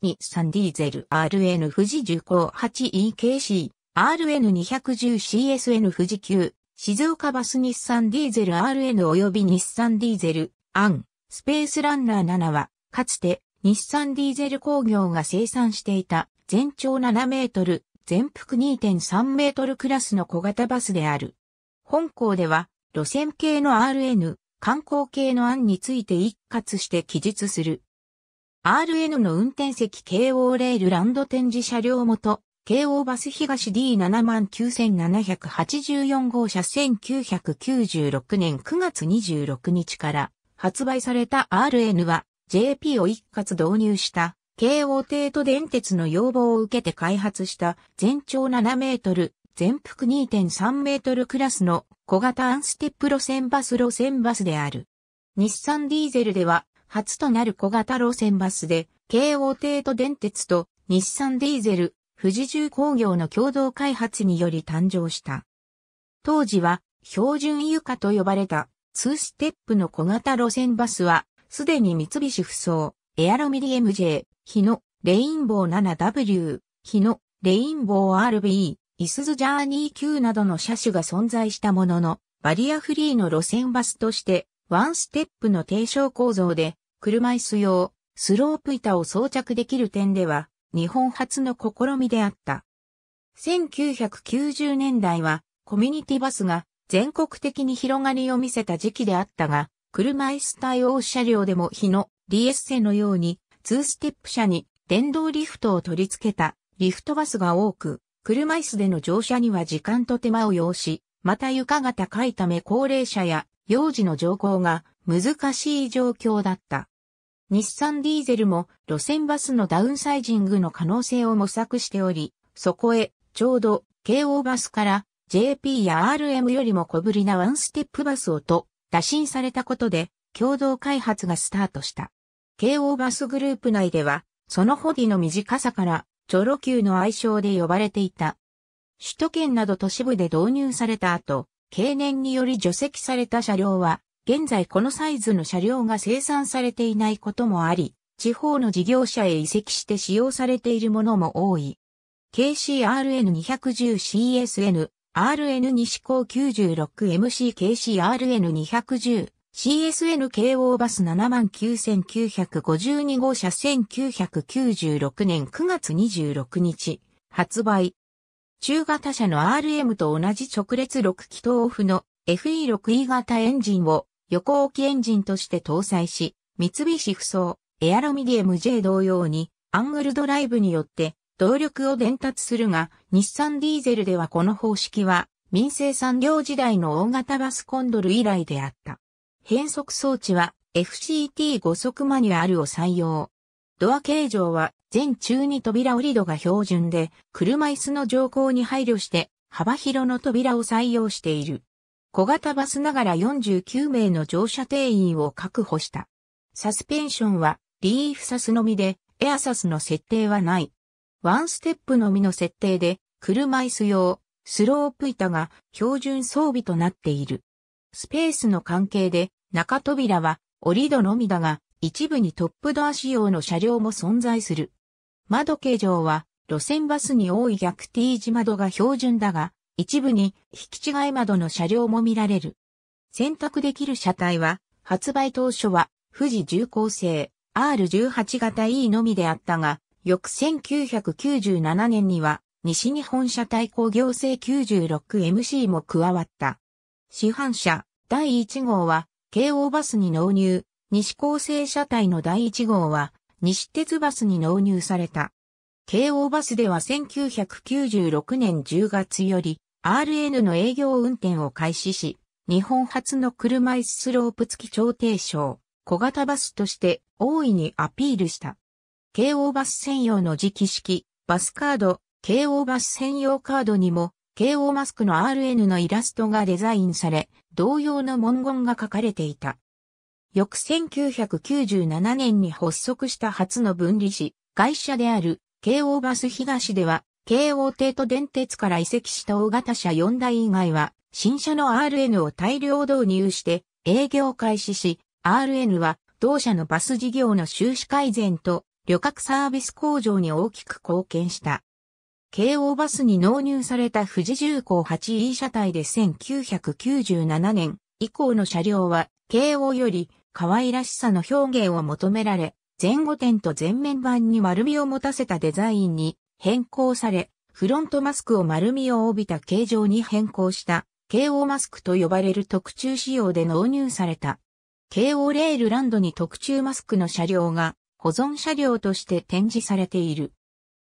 日産ディーゼル RN 富士重工 8EKC、RN210CSN 富士急、静岡バス日産ディーゼル RN 及び日産ディーゼル、アン、スペースランナー7は、かつて日産ディーゼル工業が生産していた全長7メートル、全幅2.3メートルクラスの小型バスである。本校では、路線系の RN、観光系の案について一括して記述する。RN の運転席京王レールランド展示車両元、京王バス東 D79784 号車1996年9月26日から発売された RN は JP を一括導入した京王帝都電鉄の要望を受けて開発した全長7メートル、全幅2.3メートルクラスの小型アンステップ路線バス路線バスである。日産ディーゼルでは初となる小型路線バスで、京王帝都電鉄と日産ディーゼル、富士重工業の共同開発により誕生した。当時は、標準床と呼ばれた、2ステップの小型路線バスは、すでに三菱不走、エアロミリ MJ、日野、レインボー 7W、日野、レインボー RB、イスズジャーニー Q などの車種が存在したものの、バリアフリーの路線バスとして、ワンステップの低床構造で、車椅子用、スロープ板を装着できる点では、日本初の試みであった。1990年代は、コミュニティバスが全国的に広がりを見せた時期であったが、車椅子対応車両でも日の DS セのように、2ステップ車に電動リフトを取り付けたリフトバスが多く、車椅子での乗車には時間と手間を要し、また床が高いため高齢者や幼児の乗降が難しい状況だった。日産ディーゼルも路線バスのダウンサイジングの可能性を模索しており、そこへちょうど京王バスから JP や RM よりも小ぶりなワンステップバスをと打診されたことで共同開発がスタートした。京王バスグループ内ではそのホディの短さからチョロ Q の愛称で呼ばれていた。首都圏など都市部で導入された後、経年により除籍された車両は現在このサイズの車両が生産されていないこともあり、地方の事業者へ移籍して使用されているものも多い。KCRN210CSN、RN 西高 96MC KCRN210、CSN k o バス79952号車1996年9月26日、発売。中型車の RM と同じ直列6気筒オフの FE6E 型エンジンを横置きエンジンとして搭載し、三菱不装、エアロミディエム J 同様に、アングルドライブによって動力を伝達するが、日産ディーゼルではこの方式は、民生産業時代の大型バスコンドル以来であった。変速装置は FCT5 速マニュアルを採用。ドア形状は全中に扉折り戸が標準で、車椅子の乗降に配慮して幅広の扉を採用している。小型バスながら49名の乗車定員を確保した。サスペンションはリーフサスのみで、エアサスの設定はない。ワンステップのみの設定で、車椅子用、スロープ板が標準装備となっている。スペースの関係で、中扉は折り戸のみだが、一部にトップドア仕様の車両も存在する。窓形状は、路線バスに多い逆 T 字窓が標準だが、一部に引き違い窓の車両も見られる。選択できる車体は、発売当初は富士重工製 R18 型 E のみであったが、翌1997年には西日本車体工業製 96MC も加わった。市販車第1号は京王バスに納入、西高生車体の第1号は西鉄バスに納入された。京王バスでは1996年10月より RN の営業運転を開始し、日本初の車椅子スロープ付き超低床、小型バスとして大いにアピールした。京王バス専用の磁気式、バスカード、京王バス専用カードにも、京王マスクの RN のイラストがデザインされ、同様の文言が書かれていた。翌1997年に発足した初の分離し、会社である京王バス東では、京王帝都電鉄から移籍した大型車4台以外は、新車の RN を大量導入して営業開始し、RN は同社のバス事業の収支改善と旅客サービス向上に大きく貢献した。京王バスに納入された富士重工 8E 車体で1997年以降の車両は京王より可愛らしさの表現を求められ、前後点と前面板に丸みを持たせたデザインに変更され、フロントマスクを丸みを帯びた形状に変更した、KO マスクと呼ばれる特注仕様で納入された。KO レールランドに特注マスクの車両が保存車両として展示されている。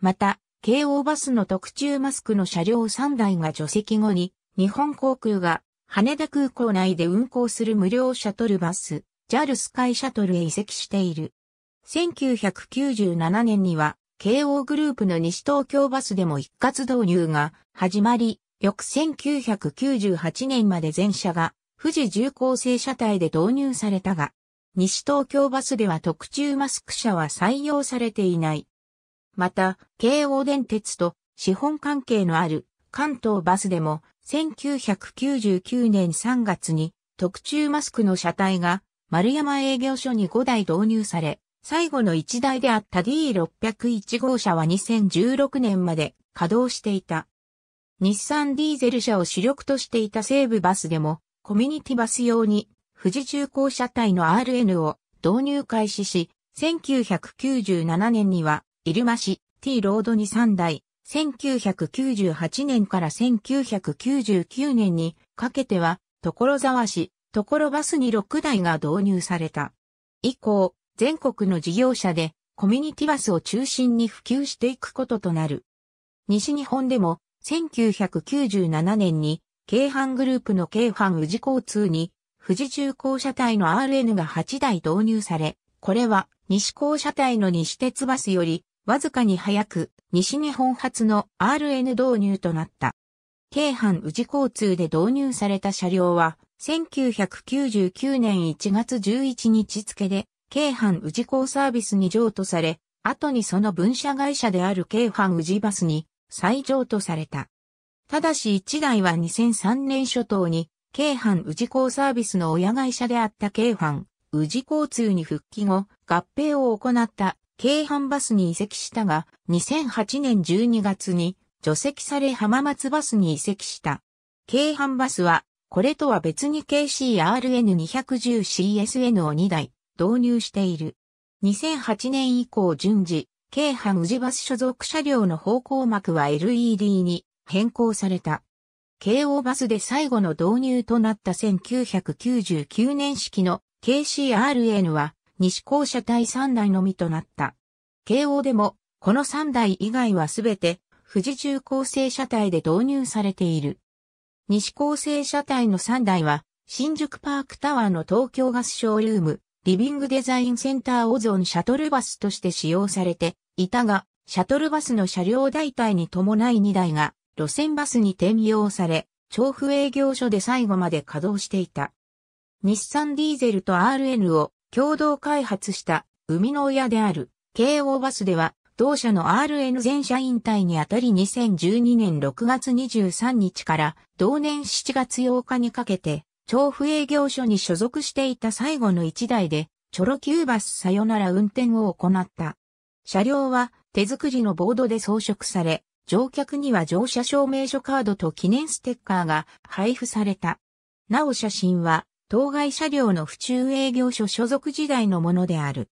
また、京王バスの特注マスクの車両3台が除籍後に、日本航空が羽田空港内で運行する無料シャトルバス、JAL スカイシャトルへ移籍している。1997年には京王グループの西東京バスでも一括導入が始まり、翌1998年まで全車が富士重厚製車体で導入されたが、西東京バスでは特注マスク車は採用されていない。また、京王電鉄と資本関係のある関東バスでも1999年3月に特注マスクの車体が丸山営業所に5台導入され、最後の1台であった D601 号車は2016年まで稼働していた。日産ディーゼル車を主力としていた西武バスでも、コミュニティバス用に、富士重工車体の RN を導入開始し、1997年には、イルマ市 T ロードに3台、1998年から1999年にかけては、所沢市、所バスに6台が導入された。以降、全国の事業者でコミュニティバスを中心に普及していくこととなる。西日本でも1997年に京阪グループの京阪宇治交通に富士重工車体の RN が8台導入され、これは西高車体の西鉄バスよりわずかに早く西日本発の RN 導入となった。京阪宇治交通で導入された車両は1999年1月11日付で京阪宇治港サービスに譲渡され、後にその分社会社である京阪宇治バスに再譲渡された。ただし1台は2003年初頭に、京阪宇治港サービスの親会社であった京阪宇治交通に復帰後、合併を行った京阪バスに移籍したが、2008年12月に除籍され浜松バスに移籍した。京阪バスは、これとは別に KCRN210CSN を2台、導入している。2008年以降順次、京阪宇治バス所属車両の方向幕は LED に変更された。京王バスで最後の導入となった1999年式の KCRN は西校車体3台のみとなった。京王でもこの3台以外はすべて富士中高生車体で導入されている。西高生車体の3台は新宿パークタワーの東京ガスショールーム、リビングデザインセンターオゾンシャトルバスとして使用されていたが、シャトルバスの車両代替に伴い2台が路線バスに転用され、調布営業所で最後まで稼働していた。日産ディーゼルと RN を共同開発した生みの親である KO バスでは同社の RN 全社引退にあたり2012年6月23日から同年7月8日にかけて調布営業所に所属していた最後の1台で、チョロキューバスさよなら運転を行った。車両は手作りのボードで装飾され、乗客には乗車証明書カードと記念ステッカーが配布された。なお写真は、当該車両の府中営業所所属時代のものである。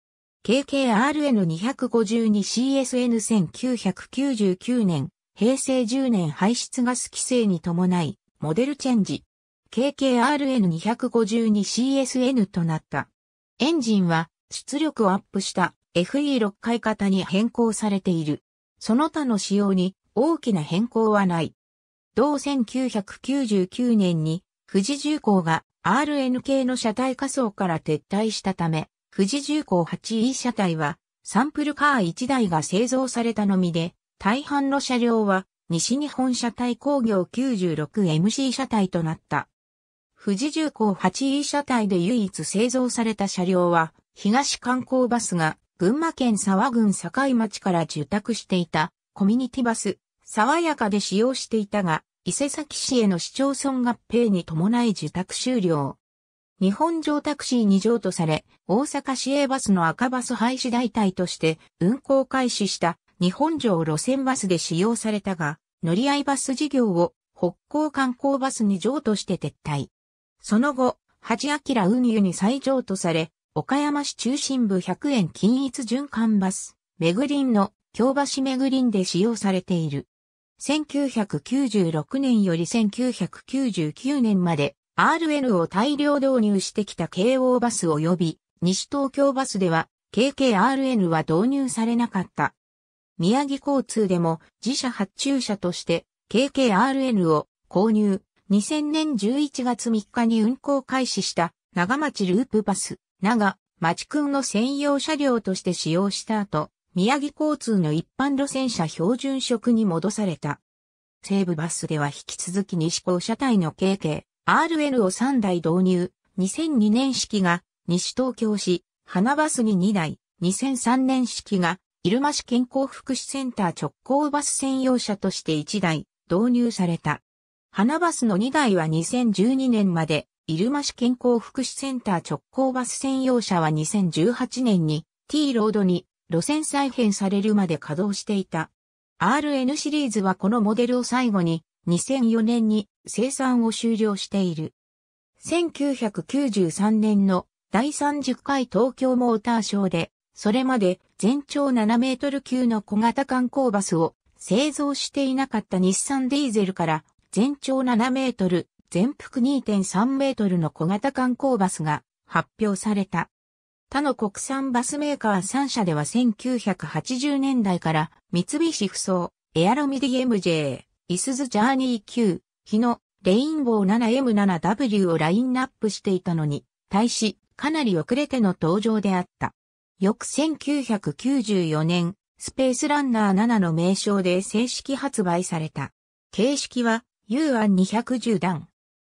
KKRN252CSN1999 年、平成10年排出ガス規制に伴い、モデルチェンジ、KKRN252CSN となった。エンジンは出力をアップした FE6 回型に変更されている。その他の仕様に大きな変更はない。同1999年に富士重工が RN 系の車体仮想から撤退したため、富士重工 8E 車体はサンプルカー1台が製造されたのみで、大半の車両は西日本車体工業 96MC 車体となった。富士重工 8E 車体で唯一製造された車両は、東観光バスが群馬県沢郡境町から受託していたコミュニティバス、爽やかで使用していたが、伊勢崎市への市町村合併に伴い受託終了。日本上タクシー2乗とされ、大阪市営バスの赤バス廃止代替として運行開始した日本上路線バスで使用されたが、乗り合いバス事業を北港観光バスに譲渡して撤退。その後、八明運輸に再譲渡され、岡山市中心部100円均一循環バス、めぐりんの京橋めぐりんで使用されている。1996年より1999年まで RN を大量導入してきた京王バス及び西東京バスでは KKRN は導入されなかった。宮城交通でも自社発注車として KKRN を購入、2000年11月3日に運行開始した長町ループバス、長、町くんの専用車両として使用した後、宮城交通の一般路線車標準色に戻された。西武バスでは引き続き西高車体の KK、RL を3台導入、2002年式が西東京市、花バスに2台、2003年式が入間市健康福祉センター直行バス専用車として1台導入された。花バスの2台は2012年まで、入間市健康福祉センター直行バス専用車は2018年に T ロードに路線再編されるまで稼働していた。RN シリーズはこのモデルを最後に2004年に生産を終了している。1993年の第30回東京モーターショーで、それまで全長7メートル級の小型観光バスを製造していなかった日産ディーゼルから全長7メートル、全幅2.3メートルの小型観光バスが発表された。他の国産バスメーカー3社では1980年代から三菱ふそう、エアロミディ MJ、イスズジャーニー Q、日野、レインボー 7M7W をラインナップしていたのに、対し、かなり遅れての登場であった。翌1994年、スペースランナー7の名称で正式発売された。形式は U 案210弾。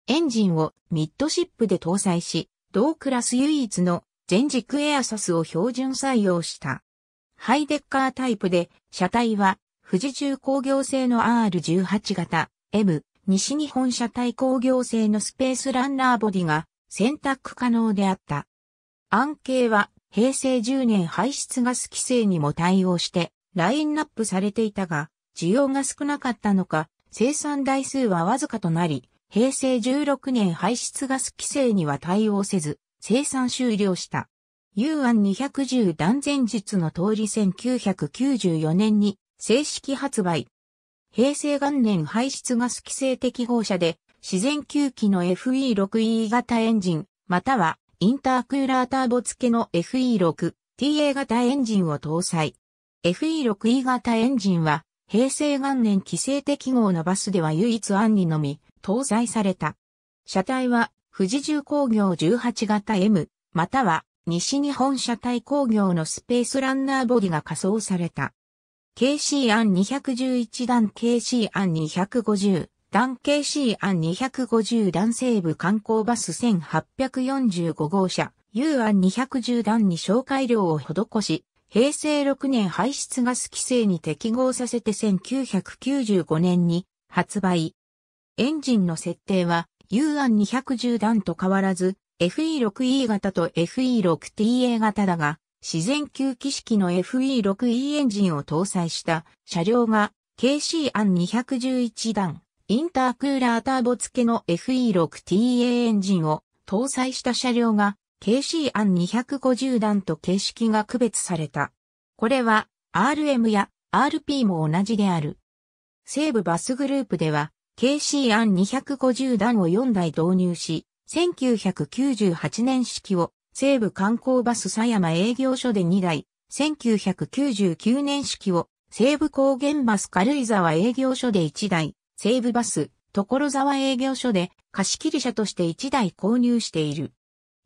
エンジンをミッドシップで搭載し、同クラス唯一の全軸エアサスを標準採用した。ハイデッカータイプで、車体は富士中工業製の R18 型 M 西日本車体工業製のスペースランナーボディが選択可能であった。案系は平成10年排出ガス規制にも対応してラインナップされていたが、需要が少なかったのか、生産台数はわずかとなり、平成16年排出ガス規制には対応せず、生産終了した。U 案210断前術の通り1994年に正式発売。平成元年排出ガス規制適合車で自然吸気の FE6E 型エンジン、またはインタークーラーターボ付けの FE6TA 型エンジンを搭載。FE6E 型エンジンは平成元年規制適合のバスでは唯一案にのみ搭載された。車体は富士重工業18型 M または西日本車体工業のスペースランナーボディが仮装された。KC 案211段 KC 案250段 KC 案250段西部観光バス1845号車 U 案210段に紹介料を施し、平成6年排出ガス規制に適合させて1995年に発売。エンジンの設定は U 案210弾と変わらず FE6E 型と FE6TA 型だが、自然吸気式の FE6E エンジンを搭載した車両が KC 案211弾、インタークーラーターボ付けの FE6TA エンジンを搭載した車両が KC 案250段と形式が区別された。これは RM や RP も同じである。西部バスグループでは、KC 案250段を4台導入し、1998年式を西部観光バス狭山営業所で2台、1999年式を西部高原バス軽井沢営業所で1台、西部バス所沢営業所で貸切車として1台購入している。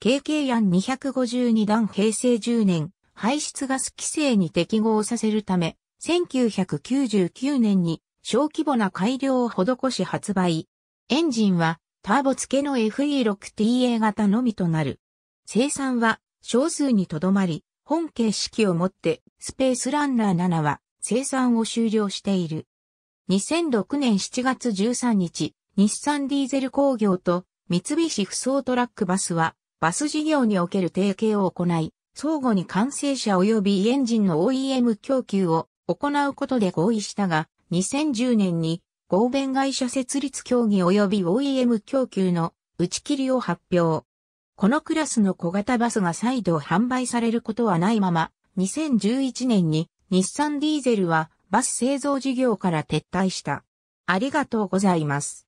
KK 案252段平成10年、排出ガス規制に適合させるため、1999年に小規模な改良を施し発売。エンジンはターボ付けの FE6TA 型のみとなる。生産は少数にとどまり、本形式をもってスペースランナー7は生産を終了している。2006年7月13日、日産ディーゼル工業と三菱不走トラックバスはバス事業における提携を行い、相互に完成車及びエンジンの OEM 供給を行うことで合意したが、2010年に合弁会社設立協議及び OEM 供給の打ち切りを発表。このクラスの小型バスが再度販売されることはないまま、2011年に日産ディーゼルはバス製造事業から撤退した。ありがとうございます。